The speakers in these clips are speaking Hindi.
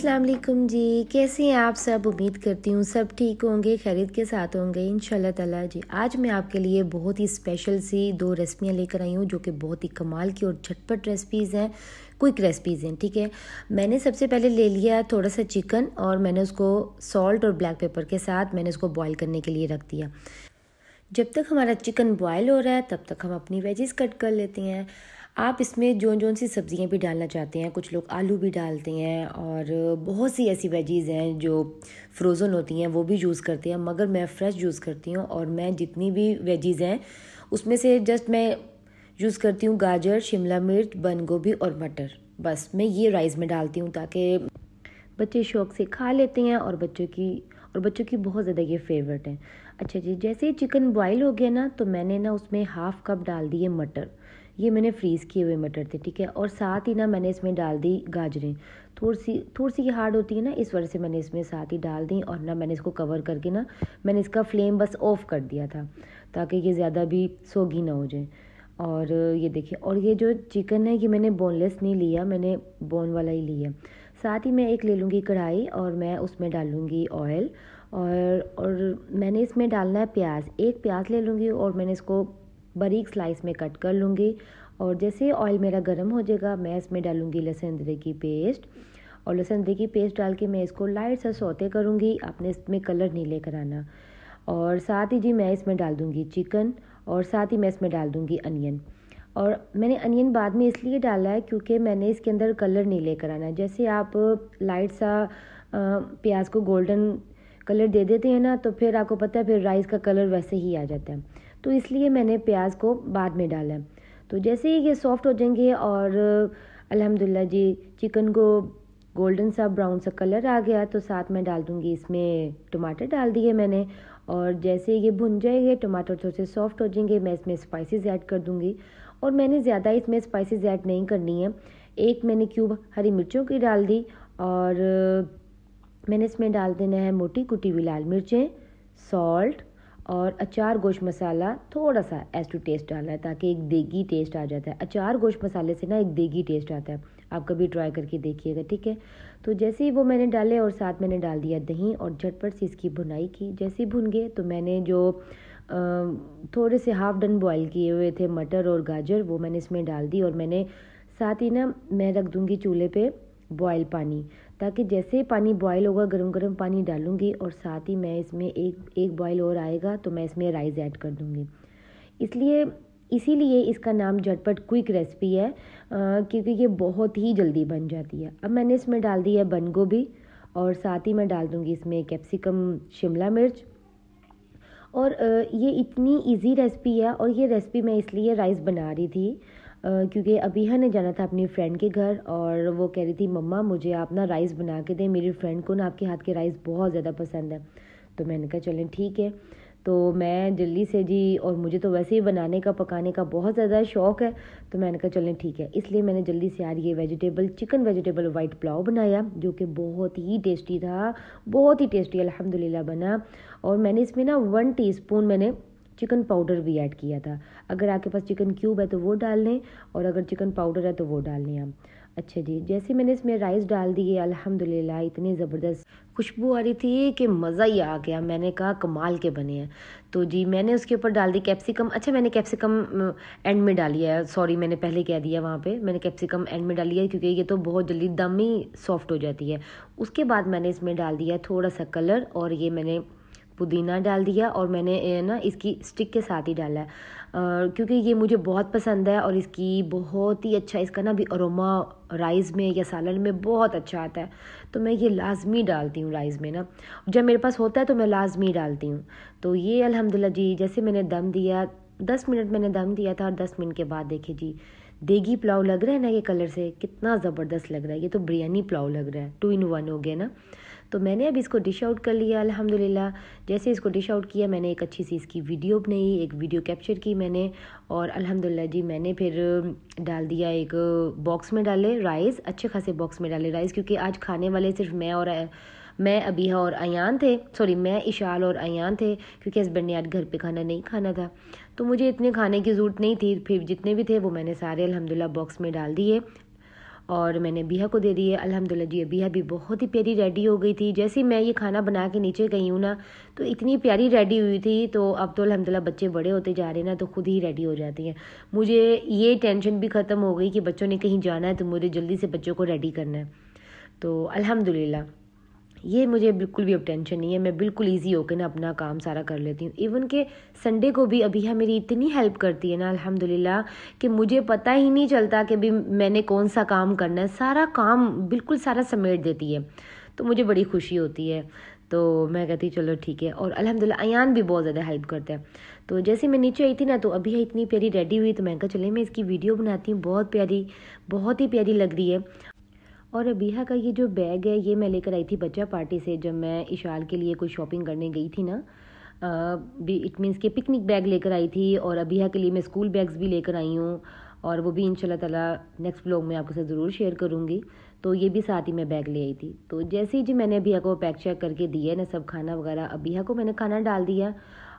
अस्सलाम वालेकुम जी कैसे हैं आप सब उम्मीद करती हूँ सब ठीक होंगे खैरियत के साथ होंगे इन ताला जी आज मैं आपके लिए बहुत ही स्पेशल सी दो रेसिपियाँ लेकर आई हूँ जो कि बहुत ही कमाल की और झटपट रेसिपीज़ हैं क्विक रेसिपीज़ हैं ठीक है मैंने सबसे पहले ले लिया थोड़ा सा चिकन और मैंने उसको सॉल्ट और ब्लैक पेपर के साथ मैंने उसको बॉयल करने के लिए रख दिया जब तक हमारा चिकन बॉयल हो रहा है तब तक हम अपनी वेजेस कट कर लेते हैं आप इसमें जोन जोन सी सब्ज़ियाँ भी डालना चाहते हैं कुछ लोग आलू भी डालते हैं और बहुत सी ऐसी वेजीज़ हैं जो फ्रोज़न होती हैं वो भी यूज़ करते हैं मगर मैं फ़्रेश यूज़ करती हूँ और मैं जितनी भी वेजीज़ हैं उसमें से जस्ट मैं यूज़ करती हूँ गाजर शिमला मिर्च बंद गोभी और मटर बस मैं ये राइस में डालती हूँ ताकि बच्चे शौक से खा लेते हैं और बच्चों की और बच्चों की बहुत ज़्यादा ये फेवरेट है अच्छा जी जैसे चिकन बॉयल हो गया ना तो मैंने ना उसमें हाफ़ कप डाल दिए मटर ये मैंने फ्रीज़ किए हुए मटर थे ठीक है और साथ ही ना मैंने इसमें डाल दी गाजरें थोड़ी सी थोड़ी सी हार्ड होती है ना इस वजह से मैंने इसमें साथ ही डाल दी और ना मैंने इसको कवर करके ना मैंने इसका फ्लेम बस ऑफ़ कर दिया था ताकि ये ज़्यादा भी सोगी ना हो जाए और ये देखिए और ये जो चिकन है ये मैंने बोनलेस नहीं लिया मैंने बोन वाला ही लिया साथ ही मैं एक ले लूँगी कढ़ाई और मैं उसमें डालूँगी ऑयल और और मैंने इसमें डालना है प्याज एक प्याज ले लूँगी और मैंने इसको बारीक स्लाइस में कट कर लूँगी और जैसे ऑयल मेरा गर्म हो जाएगा मैं इसमें डालूँगी लहसुन अदरक की पेस्ट और लहसुन अदरक की पेस्ट डाल के मैं इसको लाइट सा सोते करूँगी आपने इसमें कलर नहीं लेकर आना और साथ ही जी मैं इसमें डाल दूँगी चिकन और साथ ही मैं इसमें डाल दूँगी अनियन और मैंने अनियन बाद में इसलिए डाला है क्योंकि मैंने इसके अंदर कलर नहीं लेकर आना जैसे आप लाइट सा प्याज को गोल्डन कलर दे देते हैं ना तो फिर आपको पता है फिर राइस का कलर वैसे ही आ जाता है तो इसलिए मैंने प्याज को बाद में डाला तो जैसे ही ये सॉफ्ट हो जाएंगे और अल्हम्दुलिल्लाह जी चिकन को गोल्डन सा ब्राउन सा कलर आ गया तो साथ में डाल दूँगी इसमें टमाटर डाल दिए मैंने और जैसे ये भुन जाएंगे टमाटर थोड़े से सॉफ्ट हो जाएंगे मैं इसमें स्पाइसेस ऐड कर दूँगी और मैंने ज़्यादा इसमें स्पाइसेस ऐड नहीं करनी है एक मैंने क्यूब हरी मिर्चों की डाल दी और मैंने इसमें डाल देना है मोटी कुटी हुई लाल मिर्चें सॉल्ट और अचार गोश्त मसाला थोड़ा सा एज टू टेस्ट डालना है ताकि एक देगी टेस्ट आ जाता है अचार गोश्त मसाले से ना एक देगी टेस्ट आता है आप कभी ट्राई करके देखिएगा ठीक है तो जैसे ही वो मैंने डाले और साथ मैंने डाल दिया दही और झटपट से इसकी भुनाई की जैसे ही भुन गए तो मैंने जो थोड़े से हाफ डन बॉयल किए हुए थे मटर और गाजर वो मैंने इसमें डाल दी और मैंने साथ ही ना मैं रख दूँगी चूल्हे पर बॉयल पानी ताकि जैसे ही पानी बॉयल होगा गर्म गर्म पानी डालूँगी और साथ ही मैं इसमें एक एक बॉयल और आएगा तो मैं इसमें राइस ऐड कर दूँगी इसलिए इसीलिए इसका नाम झटपट क्विक रेसिपी है आ, क्योंकि ये बहुत ही जल्दी बन जाती है अब मैंने इसमें डाल दी है बंद गोभी और साथ ही मैं डाल दूँगी इसमें कैप्सिकम शिमला मिर्च और ये इतनी इजी रेसिपी है और ये रेसिपी मैं इसलिए राइस बना रही थी क्योंकि अबीहा ने जाना था अपनी फ्रेंड के घर और वो कह रही थी मम्मा मुझे आप ना राइस बना के दें मेरी फ्रेंड को ना आपके हाथ के राइस बहुत ज़्यादा पसंद है तो मैंने कहा चलें ठीक है तो मैं जल्दी से जी और मुझे तो वैसे ही बनाने का पकाने का बहुत ज़्यादा शौक़ है तो मैंने कहा चलें ठीक है इसलिए मैंने जल्दी से यार ये vegetable chicken vegetable white pulao बनाया जो कि बहुत ही टेस्टी था बहुत ही टेस्टी अलहमदिल्ला बना और मैंने इसमें ना वन टीस्पून मैंने चिकन पाउडर भी ऐड किया था अगर आपके पास चिकन क्यूब है तो वो डाल लें और अगर चिकन पाउडर है तो वो डाल लें आप अच्छा जी जैसे मैंने इसमें राइस डाल दिए अल्हम्दुलिल्लाह इतनी ज़बरदस्त खुशबू आ रही थी कि मज़ा ही आ गया मैंने कहा कमाल के बने हैं तो जी मैंने उसके ऊपर डाल दी कैप्सिकम अच्छा मैंने कैप्सिकम एंड में डाली है सॉरी मैंने पहले कह दिया वहाँ पे मैंने कैप्सिकम एंड में डाली है क्योंकि ये तो बहुत जल्दी दम ही सॉफ्ट हो जाती है उसके बाद मैंने इसमें डाल दिया थोड़ा सा कलर और ये मैंने पुदीना डाल दिया और मैंने ना इसकी स्टिक के साथ ही डाला है क्योंकि ये मुझे बहुत पसंद है और इसकी बहुत ही अच्छा इसका ना भी अरोमा राइस में या सालन में बहुत अच्छा आता है तो मैं ये लाजमी डालती हूँ राइस में ना जब मेरे पास होता है तो मैं लाजमी डालती हूँ तो ये अलहमदिल्ला जी जैसे मैंने दम दिया दस मिनट मैंने दम दिया था और दस मिनट के बाद देखे जी देगी पुलाव लग रहा है ना ये कलर से कितना ज़बरदस्त लग रहा है ये तो बिरयानी पुलाव लग रहा है टू इन वन हो गया ना तो मैंने अब इसको डिश आउट कर लिया अलहमदिल्ला जैसे इसको डिश आउट किया मैंने एक अच्छी सी इसकी वीडियो बनाई एक वीडियो कैप्चर की मैंने और अलहमदिल्ला जी मैंने फिर डाल दिया एक बॉक्स में डाले राइस अच्छे खासे बॉक्स में डाले राइस क्योंकि आज खाने वाले सिर्फ मैं और मैं अबीहा और अयान थे सॉरी मैं इशाल और अयान थे क्योंकि हस्बैंड ने आज घर पे खाना नहीं खाना था तो मुझे इतने खाने की ज़रूरत नहीं थी फिर जितने भी थे वो मैंने सारे अलहमदिल्ला बॉक्स में डाल दिए और मैंने बिया को दे दिए अल्हम्दुलिल्लाह जी बिया भी बहुत ही प्यारी रेडी हो गई थी जैसे मैं ये खाना बना के नीचे गई हूँ ना तो इतनी प्यारी रेडी हुई थी तो अब तो अलहमदिल्ला बच्चे बड़े होते जा रहे हैं ना तो खुद ही रेडी हो जाती हैं मुझे ये टेंशन भी ख़त्म हो गई कि बच्चों ने कहीं जाना है तो मुझे जल्दी से बच्चों को रेडी करना है तो अलहमदिल्ला ये मुझे बिल्कुल भी अब टेंशन नहीं है मैं बिल्कुल इजी होकर ना अपना काम सारा कर लेती हूँ इवन के संडे को भी अभी हाँ मेरी इतनी हेल्प करती है ना अल्हम्दुलिल्लाह कि मुझे पता ही नहीं चलता कि अभी मैंने कौन सा काम करना है सारा काम बिल्कुल सारा समेट देती है तो मुझे बड़ी खुशी होती है तो मैं कहती चलो ठीक है और अलहमदिल्ला अन भी बहुत ज़्यादा हेल्प करता है तो जैसे मैं नीचे आई थी ना तो अभी हाँ इतनी प्यारी रेडी हुई तो मैं कहा चले मैं इसकी वीडियो बनाती हूँ बहुत प्यारी बहुत ही प्यारी लग रही है और रबीहा का ये जो बैग है ये मैं लेकर आई थी बच्चा पार्टी से जब मैं इशाल के लिए कोई शॉपिंग करने गई थी ना इट मीन्स के पिकनिक बैग लेकर आई थी और अबीहा के लिए मैं स्कूल बैग्स भी लेकर आई हूँ और वो भी इन ताला नेक्स्ट ब्लॉग में आपके साथ ज़रूर शेयर करूँगी तो ये भी साथ ही मैं बैग ले आई थी तो जैसे ही जी मैंने अबीहा को पैक चेक करके दिया ना सब खाना वगैरह अबीहा को मैंने खाना डाल दिया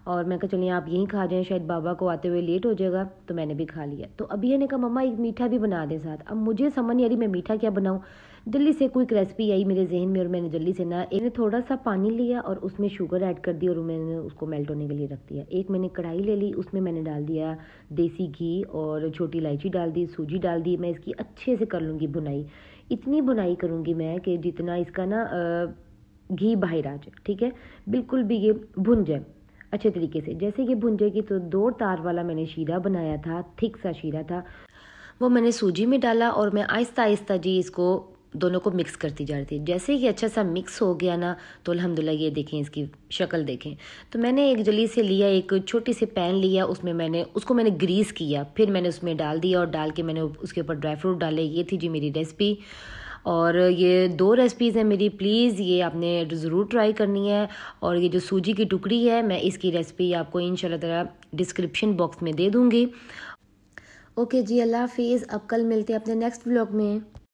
और मैं कहा चलिए आप यहीं खा जाएं शायद बाबा को आते हुए लेट हो जाएगा तो मैंने भी खा लिया तो अभी ने कहा मम्मा एक मीठा भी बना दें साथ अब मुझे समझ नहीं आ रही मैं मीठा क्या बनाऊँ जल्दी से कोई रेसिपी आई मेरे जहन में और मैंने जल्दी से ना इन्हें थोड़ा सा पानी लिया और उसमें शुगर ऐड कर दी और मैंने उसको मेल्ट होने के लिए रख दिया एक मैंने कढ़ाई ले ली उसमें मैंने डाल दिया देसी घी और छोटी इलायची डाल दी सूजी डाल दी मैं इसकी अच्छे से कर लूँगी बुनाई इतनी बुनाई करूँगी मैं कि जितना इसका ना घी बाहर आ जाए ठीक है बिल्कुल भी ये भुन जाए अच्छे तरीके से जैसे कि भुंजे की तो दो तार वाला मैंने शीरा बनाया था थिक सा शीरा था वो मैंने सूजी में डाला और मैं आहिस्ता आहिस्ता जी इसको दोनों को मिक्स करती जा रही थी जैसे ही अच्छा सा मिक्स हो गया ना तो अलहमदिल्ला ये देखें इसकी शक्ल देखें तो मैंने एक जली से लिया एक छोटी सी पैन लिया उसमें मैंने उसको मैंने ग्रीस किया फिर मैंने उसमें डाल दिया और डाल के मैंने उसके ऊपर ड्राई फ्रूट डाले ये थी जी मेरी रेसिपी और ये दो रेसिपीज़ हैं मेरी प्लीज़ ये आपने ज़रूर ट्राई करनी है और ये जो सूजी की टुकड़ी है मैं इसकी रेसिपी आपको इन तला डिस्क्रिप्शन बॉक्स में दे दूँगी ओके जी अल्लाह हाफिज़ अब कल मिलते हैं अपने नेक्स्ट ब्लॉग में